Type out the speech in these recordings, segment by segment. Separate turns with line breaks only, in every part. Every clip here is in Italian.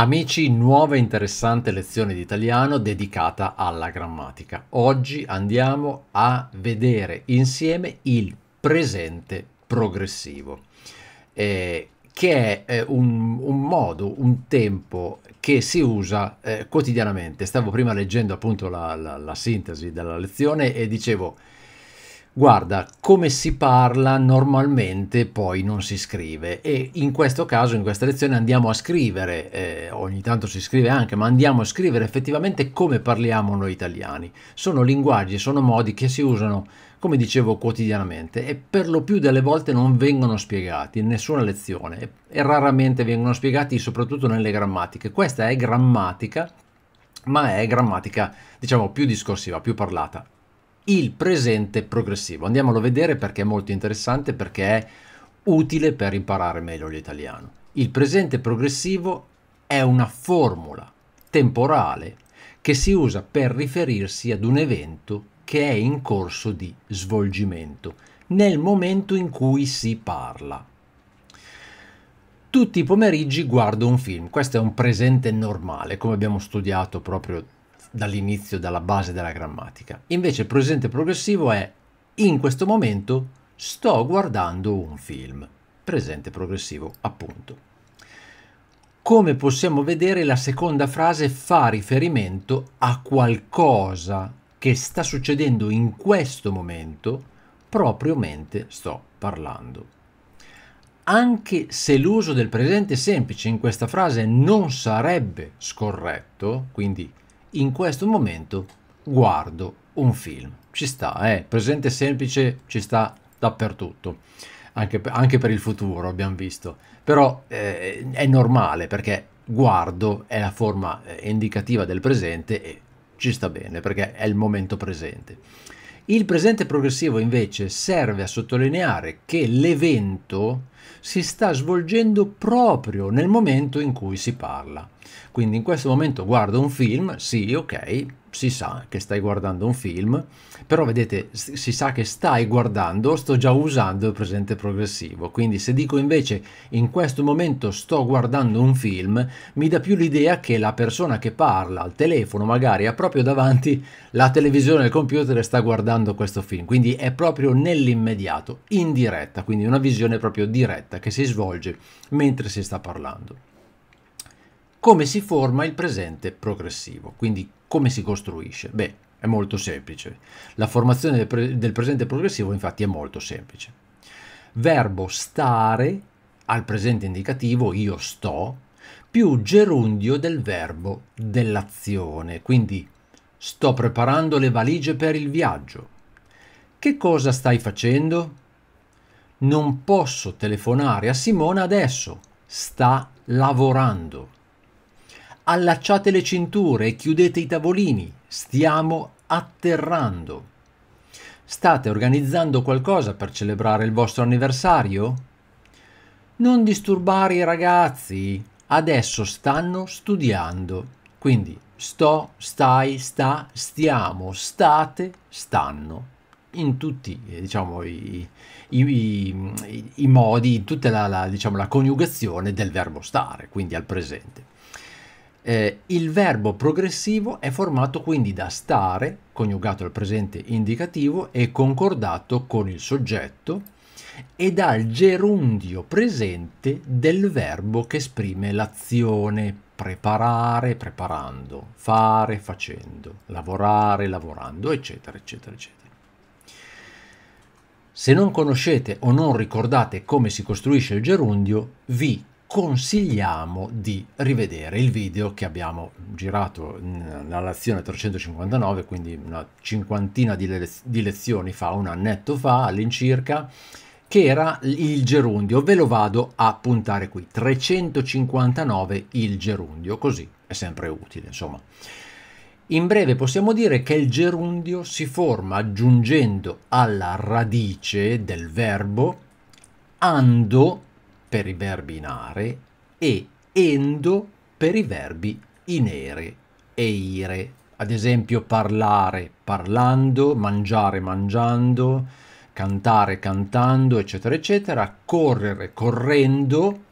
Amici, nuova e interessante lezione di italiano dedicata alla grammatica. Oggi andiamo a vedere insieme il presente progressivo, eh, che è eh, un, un, modo, un tempo che si usa eh, quotidianamente. Stavo prima leggendo appunto la, la, la sintesi della lezione e dicevo guarda, come si parla normalmente poi non si scrive e in questo caso, in questa lezione andiamo a scrivere, eh, ogni tanto si scrive anche, ma andiamo a scrivere effettivamente come parliamo noi italiani. Sono linguaggi, sono modi che si usano, come dicevo, quotidianamente e per lo più delle volte non vengono spiegati in nessuna lezione e raramente vengono spiegati soprattutto nelle grammatiche. Questa è grammatica, ma è grammatica diciamo più discorsiva, più parlata il presente progressivo. Andiamolo a vedere perché è molto interessante, perché è utile per imparare meglio l'italiano. Il presente progressivo è una formula temporale che si usa per riferirsi ad un evento che è in corso di svolgimento nel momento in cui si parla. Tutti i pomeriggi guardo un film, questo è un presente normale, come abbiamo studiato proprio dall'inizio, dalla base della grammatica. Invece il presente progressivo è in questo momento sto guardando un film. Presente progressivo, appunto. Come possiamo vedere, la seconda frase fa riferimento a qualcosa che sta succedendo in questo momento, proprio mentre sto parlando anche se l'uso del presente semplice in questa frase non sarebbe scorretto, quindi in questo momento guardo un film. Ci sta, eh? presente semplice ci sta dappertutto, anche, anche per il futuro abbiamo visto, però eh, è normale perché guardo è la forma eh, indicativa del presente e ci sta bene perché è il momento presente. Il presente progressivo invece serve a sottolineare che l'evento si sta svolgendo proprio nel momento in cui si parla. Quindi in questo momento guardo un film, sì, ok, si sa che stai guardando un film, però vedete si sa che stai guardando, sto già usando il presente progressivo, quindi se dico invece in questo momento sto guardando un film, mi dà più l'idea che la persona che parla al telefono magari ha proprio davanti la televisione e il computer e sta guardando questo film, quindi è proprio nell'immediato, in diretta, quindi una visione proprio diretta che si svolge mentre si sta parlando come si forma il presente progressivo, quindi come si costruisce? Beh, è molto semplice. La formazione del, pre del presente progressivo infatti è molto semplice. Verbo stare al presente indicativo, io sto, più gerundio del verbo dell'azione. Quindi sto preparando le valigie per il viaggio. Che cosa stai facendo? Non posso telefonare a Simona adesso. Sta lavorando. Allacciate le cinture e chiudete i tavolini. Stiamo atterrando. State organizzando qualcosa per celebrare il vostro anniversario? Non disturbare i ragazzi. Adesso stanno studiando. Quindi sto, stai, sta, stiamo, state, stanno in tutti eh, diciamo, i, i, i, i, modi, in tutta la, la, diciamo, la coniugazione del verbo stare, quindi al presente. Eh, il verbo progressivo è formato quindi da stare, coniugato al presente indicativo e concordato con il soggetto, e dal gerundio presente del verbo che esprime l'azione preparare, preparando, fare, facendo, lavorare, lavorando, eccetera, eccetera, eccetera. Se non conoscete o non ricordate come si costruisce il gerundio, vi consigliamo di rivedere il video che abbiamo girato nella lezione 359, quindi una cinquantina di, le di lezioni fa, un annetto fa all'incirca, che era il gerundio. Ve lo vado a puntare qui, 359 il gerundio, così è sempre utile, insomma. In breve possiamo dire che il gerundio si forma aggiungendo alla radice del verbo ando per i verbi in are e endo per i verbi inere e ire. Ad esempio parlare parlando, mangiare mangiando, cantare cantando, eccetera, eccetera, correre correndo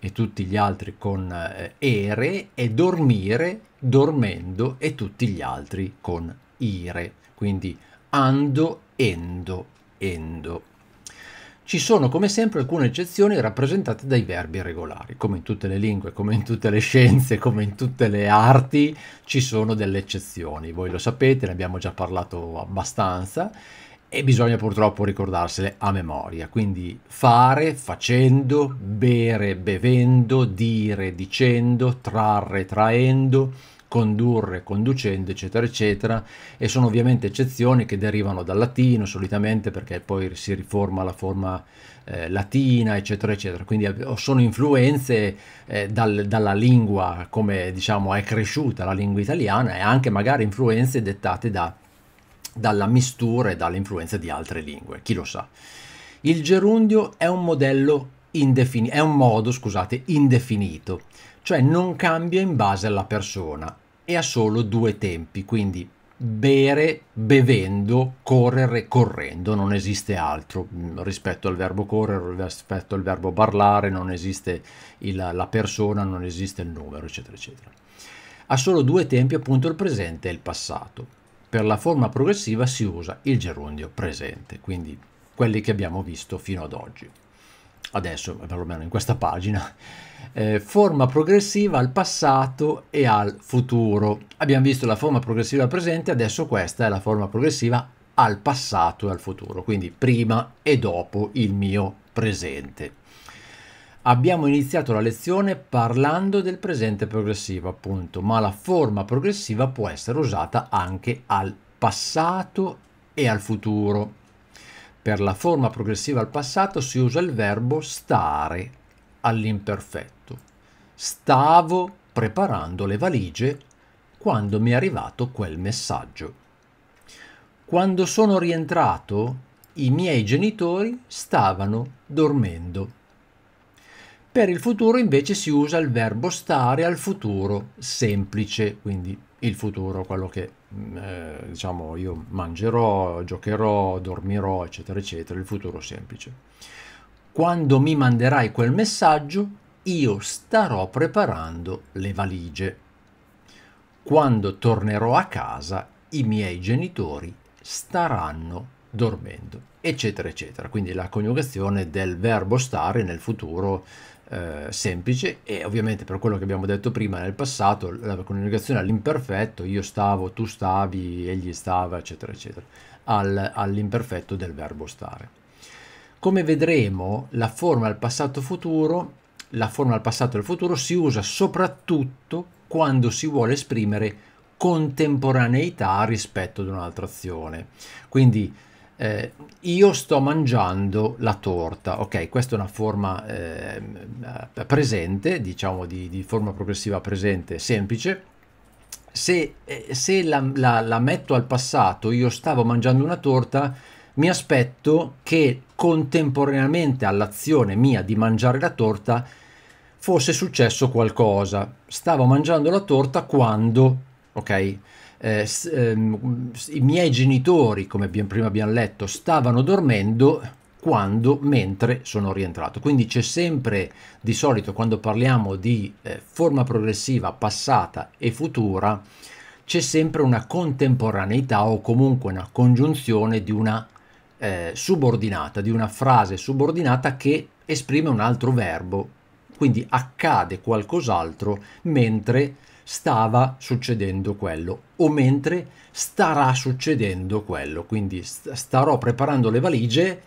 e tutti gli altri con eh, ere e dormire dormendo e tutti gli altri con ire. Quindi ando, endo, endo. Ci sono come sempre alcune eccezioni rappresentate dai verbi regolari, come in tutte le lingue, come in tutte le scienze, come in tutte le arti, ci sono delle eccezioni, voi lo sapete, ne abbiamo già parlato abbastanza e bisogna purtroppo ricordarsele a memoria, quindi fare facendo, bere bevendo, dire dicendo, trarre traendo, condurre, conducendo, eccetera, eccetera, e sono ovviamente eccezioni che derivano dal latino solitamente perché poi si riforma la forma eh, latina, eccetera, eccetera, quindi eh, sono influenze eh, dal, dalla lingua come diciamo è cresciuta la lingua italiana e anche magari influenze dettate da, dalla mistura e dall'influenza di altre lingue, chi lo sa. Il gerundio è un modello indefinito, è un modo, scusate, indefinito, cioè non cambia in base alla persona, e ha solo due tempi, quindi bere bevendo, correre correndo, non esiste altro mm, rispetto al verbo correre, rispetto al verbo parlare, non esiste il, la persona, non esiste il numero, eccetera, eccetera. Ha solo due tempi, appunto il presente e il passato. Per la forma progressiva si usa il gerundio presente, quindi quelli che abbiamo visto fino ad oggi adesso perlomeno in questa pagina, eh, forma progressiva al passato e al futuro. Abbiamo visto la forma progressiva al presente, adesso questa è la forma progressiva al passato e al futuro, quindi prima e dopo il mio presente. Abbiamo iniziato la lezione parlando del presente progressivo, appunto, ma la forma progressiva può essere usata anche al passato e al futuro. Per la forma progressiva al passato si usa il verbo stare all'imperfetto. Stavo preparando le valigie quando mi è arrivato quel messaggio. Quando sono rientrato, i miei genitori stavano dormendo. Per il futuro invece si usa il verbo stare al futuro semplice, quindi il futuro, quello che Mm, eh, diciamo io mangerò, giocherò, dormirò, eccetera, eccetera, il futuro semplice. Quando mi manderai quel messaggio, io starò preparando le valigie. Quando tornerò a casa, i miei genitori staranno dormendo, eccetera, eccetera. Quindi la coniugazione del verbo stare nel futuro eh, semplice e ovviamente per quello che abbiamo detto prima nel passato la comunicazione all'imperfetto io stavo, tu stavi, egli stava eccetera eccetera al, all'imperfetto del verbo stare come vedremo la forma al passato futuro la forma al passato del futuro si usa soprattutto quando si vuole esprimere contemporaneità rispetto ad un'altra azione quindi eh, io sto mangiando la torta, ok? Questa è una forma eh, presente, diciamo di, di, forma progressiva presente, semplice. Se, eh, se la, la, la metto al passato, io stavo mangiando una torta, mi aspetto che contemporaneamente all'azione mia di mangiare la torta fosse successo qualcosa. Stavo mangiando la torta quando, ok? eh, ehm, i miei genitori, come abbiamo, prima abbiamo letto, stavano dormendo quando, mentre sono rientrato. Quindi c'è sempre, di solito, quando parliamo di eh, forma progressiva passata e futura, c'è sempre una contemporaneità o comunque una congiunzione di una eh, subordinata, di una frase subordinata che esprime un altro verbo. Quindi accade qualcos'altro mentre stava succedendo quello o mentre starà succedendo quello. Quindi starò preparando le valigie.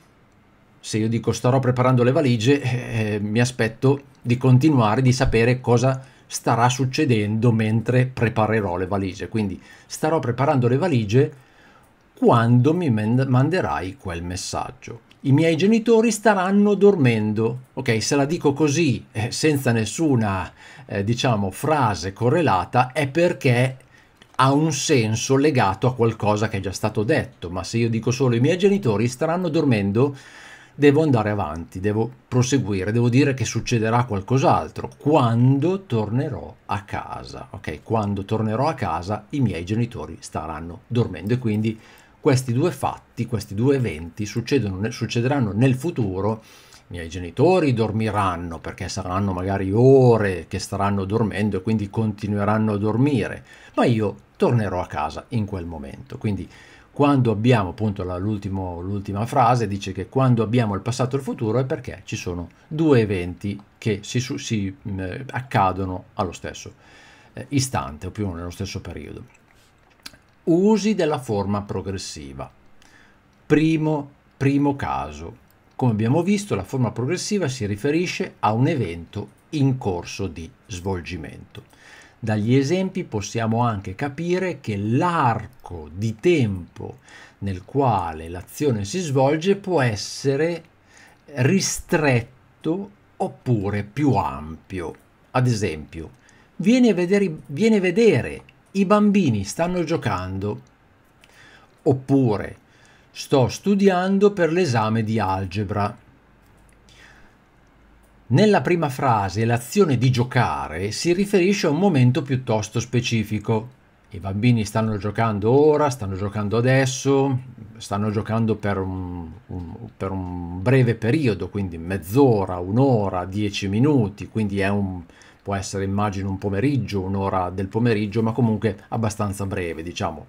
Se io dico starò preparando le valigie, eh, eh, mi aspetto di continuare, di sapere cosa starà succedendo mentre preparerò le valigie. Quindi starò preparando le valigie quando mi manderai quel messaggio. I miei genitori staranno dormendo. Ok, se la dico così, eh, senza nessuna eh, diciamo, frase correlata è perché ha un senso legato a qualcosa che è già stato detto, ma se io dico solo i miei genitori staranno dormendo, devo andare avanti, devo proseguire, devo dire che succederà qualcos'altro quando tornerò a casa, ok? Quando tornerò a casa i miei genitori staranno dormendo e quindi questi due fatti, questi due eventi succederanno nel futuro miei genitori dormiranno perché saranno magari ore che staranno dormendo e quindi continueranno a dormire, ma io tornerò a casa in quel momento. Quindi quando abbiamo, appunto l'ultima frase dice che quando abbiamo il passato e il futuro è perché ci sono due eventi che si, si mh, accadono allo stesso eh, istante o più o meno nello stesso periodo. Usi della forma progressiva. Primo, primo caso, come abbiamo visto, la forma progressiva si riferisce a un evento in corso di svolgimento. Dagli esempi possiamo anche capire che l'arco di tempo nel quale l'azione si svolge può essere ristretto oppure più ampio. Ad esempio, viene a vedere, vieni a vedere i bambini stanno giocando. Oppure, Sto studiando per l'esame di algebra. Nella prima frase l'azione di giocare si riferisce a un momento piuttosto specifico. I bambini stanno giocando ora, stanno giocando adesso, stanno giocando per un, un, per un breve periodo, quindi mezz'ora, un'ora, dieci minuti, quindi un, può essere immagino un pomeriggio, un'ora del pomeriggio, ma comunque abbastanza breve, diciamo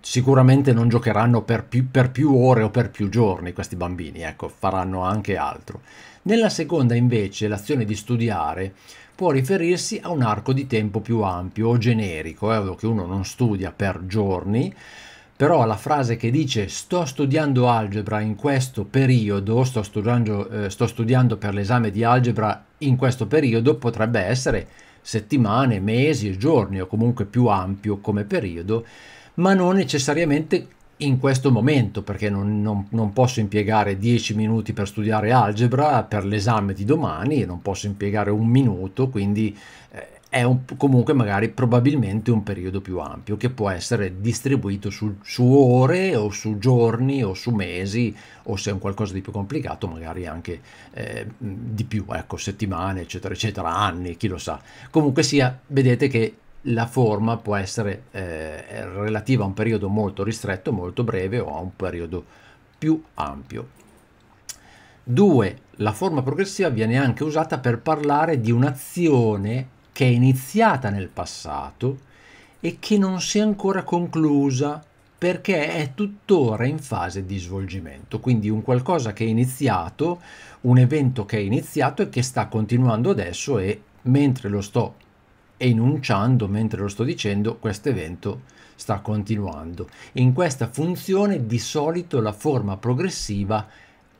sicuramente non giocheranno per più, per più, ore o per più giorni questi bambini, ecco, faranno anche altro. Nella seconda invece l'azione di studiare può riferirsi a un arco di tempo più ampio o generico, è eh, che uno non studia per giorni, però la frase che dice sto studiando algebra in questo periodo, sto studiando, eh, sto studiando per l'esame di algebra in questo periodo potrebbe essere settimane, mesi e giorni o comunque più ampio come periodo ma non necessariamente in questo momento, perché non, non, non, posso impiegare 10 minuti per studiare algebra per l'esame di domani, non posso impiegare un minuto, quindi eh, è un, comunque magari probabilmente un periodo più ampio che può essere distribuito su, su ore o su giorni o su mesi o se è un qualcosa di più complicato magari anche eh, di più, ecco settimane eccetera eccetera, anni, chi lo sa. Comunque sia, vedete che la forma può essere eh, relativa a un periodo molto ristretto, molto breve o a un periodo più ampio. 2. La forma progressiva viene anche usata per parlare di un'azione che è iniziata nel passato e che non si è ancora conclusa perché è tuttora in fase di svolgimento, quindi un qualcosa che è iniziato, un evento che è iniziato e che sta continuando adesso e mentre lo sto enunciando mentre lo sto dicendo questo evento sta continuando. In questa funzione di solito la forma progressiva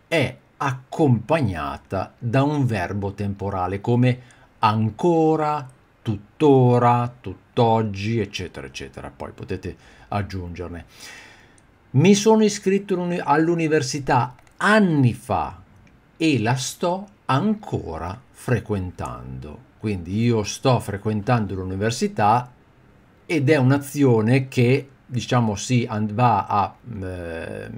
è accompagnata da un verbo temporale come ancora, tuttora, tutt'oggi, eccetera, eccetera. Poi potete aggiungerne. Mi sono iscritto all'università anni fa e la sto ancora frequentando. Quindi io sto frequentando l'università ed è un'azione che diciamo si sì, va, a, eh,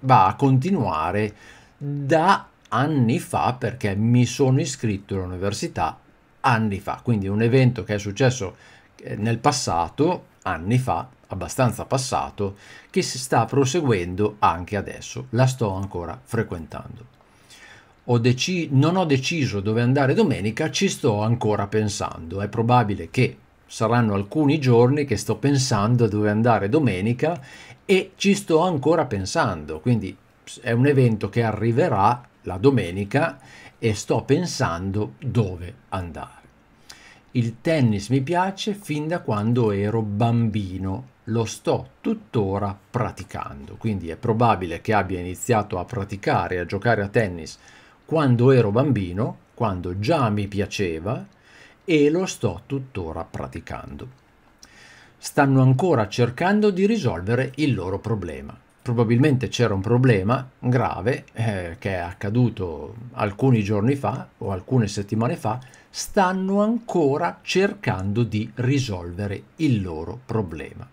va a continuare da anni fa perché mi sono iscritto all'università anni fa, quindi un evento che è successo eh, nel passato, anni fa, abbastanza passato, che si sta proseguendo anche adesso, la sto ancora frequentando ho deci- non ho deciso dove andare domenica, ci sto ancora pensando. È probabile che saranno alcuni giorni che sto pensando dove andare domenica e ci sto ancora pensando. Quindi è un evento che arriverà la domenica e sto pensando dove andare. Il tennis mi piace fin da quando ero bambino, lo sto tuttora praticando, quindi è probabile che abbia iniziato a praticare, a giocare a tennis quando ero bambino, quando già mi piaceva e lo sto tuttora praticando. Stanno ancora cercando di risolvere il loro problema. Probabilmente c'era un problema grave eh, che è accaduto alcuni giorni fa o alcune settimane fa, stanno ancora cercando di risolvere il loro problema.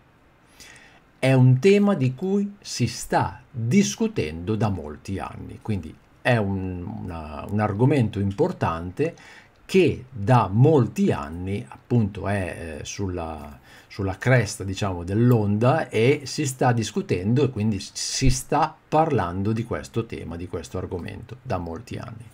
È un tema di cui si sta discutendo da molti anni, quindi è un, una, un argomento importante che da molti anni appunto è eh, sulla, sulla, cresta diciamo dell'onda e si sta discutendo e quindi si sta parlando di questo tema, di questo argomento da molti anni.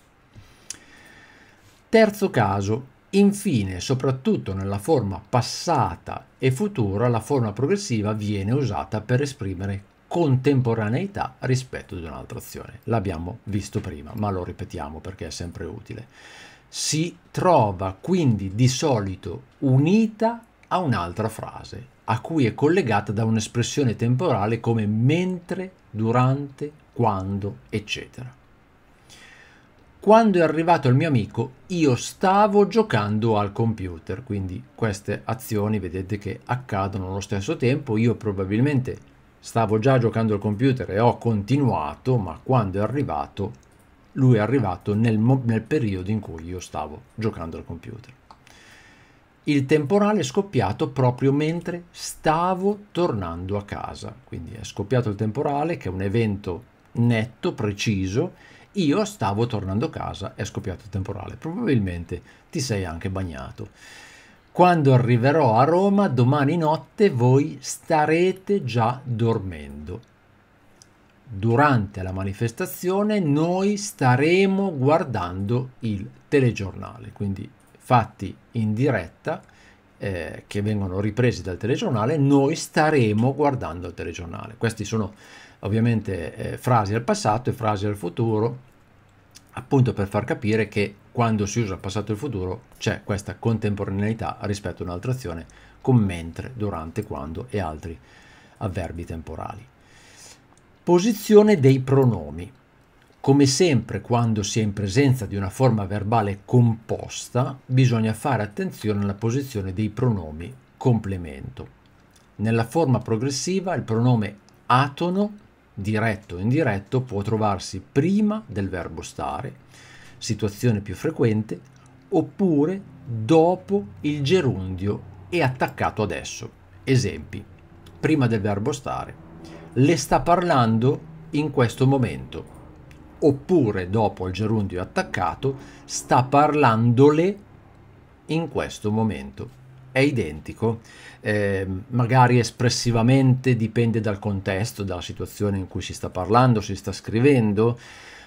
Terzo caso, infine soprattutto nella forma passata e futura la forma progressiva viene usata per esprimere contemporaneità rispetto ad un'altra azione. L'abbiamo visto prima, ma lo ripetiamo perché è sempre utile. Si trova quindi di solito unita a un'altra frase, a cui è collegata da un'espressione temporale come mentre, durante, quando, eccetera. Quando è arrivato il mio amico, io stavo giocando al computer, quindi queste azioni vedete che accadono allo stesso tempo, io probabilmente stavo già giocando al computer e ho continuato, ma quando è arrivato, lui è arrivato nel, nel periodo in cui io stavo giocando al computer. Il temporale è scoppiato proprio mentre stavo tornando a casa, quindi è scoppiato il temporale che è un evento netto, preciso, io stavo tornando a casa, è scoppiato il temporale, probabilmente ti sei anche bagnato. Quando arriverò a Roma domani notte voi starete già dormendo. Durante la manifestazione noi staremo guardando il telegiornale, quindi fatti in diretta eh, che vengono ripresi dal telegiornale, noi staremo guardando il telegiornale. Questi sono ovviamente eh, frasi al passato e frasi al futuro appunto per far capire che quando si usa passato e futuro c'è questa contemporaneità rispetto a un'altra azione con mentre, durante, quando e altri avverbi temporali. Posizione dei pronomi. Come sempre quando si è in presenza di una forma verbale composta, bisogna fare attenzione alla posizione dei pronomi complemento. Nella forma progressiva il pronome atono diretto o indiretto può trovarsi prima del verbo stare, situazione più frequente, oppure dopo il gerundio e attaccato adesso. Esempi. Prima del verbo stare. Le sta parlando in questo momento. Oppure dopo il gerundio attaccato sta parlandole in questo momento è identico, eh, magari espressivamente dipende dal contesto, dalla situazione in cui si sta parlando, si sta scrivendo,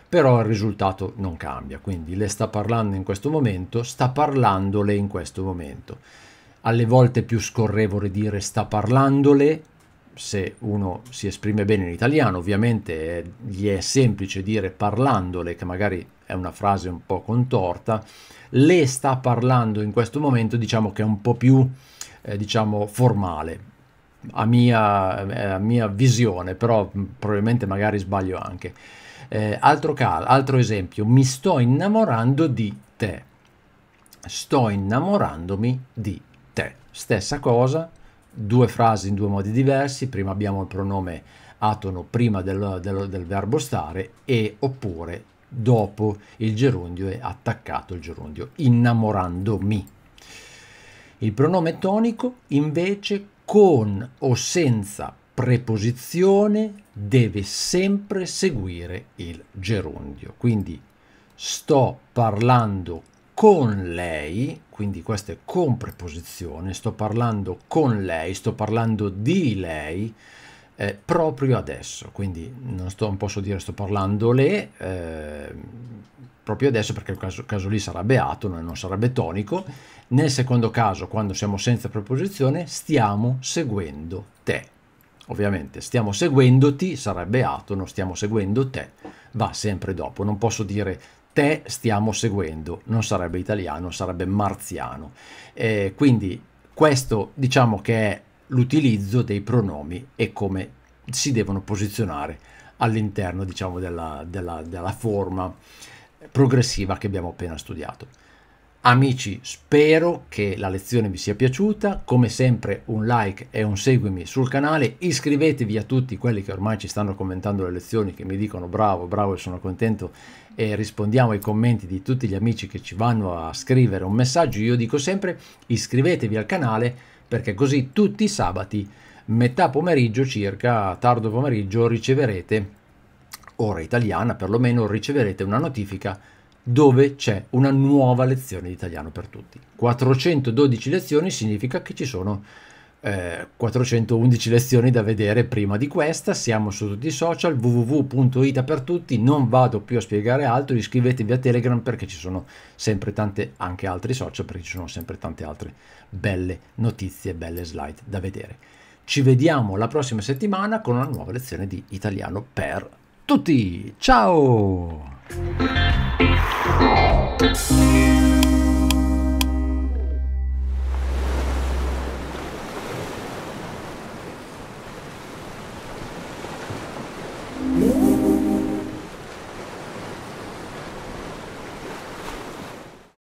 però il risultato non cambia, quindi le sta parlando in questo momento, sta parlandole in questo momento. Alle volte è più scorrevole dire sta parlandole se uno si esprime bene in italiano, ovviamente eh, gli è semplice dire parlandole, che magari è una frase un po' contorta, le sta parlando in questo momento, diciamo che è un po' più, eh, diciamo, formale, a mia, eh, a mia, visione, però mm, probabilmente magari sbaglio anche. Eh, altro, cal- altro esempio, mi sto innamorando di te, sto innamorandomi di te, stessa cosa, due frasi in due modi diversi, prima abbiamo il pronome atono prima del, del, del verbo stare e oppure dopo il gerundio è attaccato il gerundio, innamorandomi. Il pronome tonico invece con o senza preposizione deve sempre seguire il gerundio. Quindi sto parlando con lei, quindi questa è con preposizione, sto parlando con lei, sto parlando di lei, eh, proprio adesso, quindi non, sto, non, posso dire sto parlando le, eh, proprio adesso perché il caso, caso lì sarà beato, non, non sarebbe tonico, nel secondo caso quando siamo senza preposizione stiamo seguendo te. Ovviamente stiamo seguendoti sarebbe ato, non stiamo seguendo te, va sempre dopo. Non posso dire te stiamo seguendo, non sarebbe italiano, sarebbe marziano. Eh, quindi questo diciamo che è l'utilizzo dei pronomi e come si devono posizionare all'interno diciamo, della, della, della forma progressiva che abbiamo appena studiato. Amici, spero che la lezione vi sia piaciuta, come sempre un like e un seguimi sul canale, iscrivetevi a tutti quelli che ormai ci stanno commentando le lezioni, che mi dicono bravo, bravo e sono contento e rispondiamo ai commenti di tutti gli amici che ci vanno a scrivere un messaggio, io dico sempre iscrivetevi al canale perché così tutti i sabati, metà pomeriggio circa, tardo pomeriggio, riceverete, ora italiana perlomeno, riceverete una notifica dove c'è una nuova lezione di italiano per tutti. 412 lezioni significa che ci sono 411 eh, lezioni da vedere prima di questa, siamo su tutti i social, www.ita per tutti, non vado più a spiegare altro, iscrivetevi a Telegram perché ci sono sempre tante, anche altri social, perché ci sono sempre tante altre belle notizie, belle slide da vedere. Ci vediamo la prossima settimana con una nuova lezione di italiano per tutti. Ciao!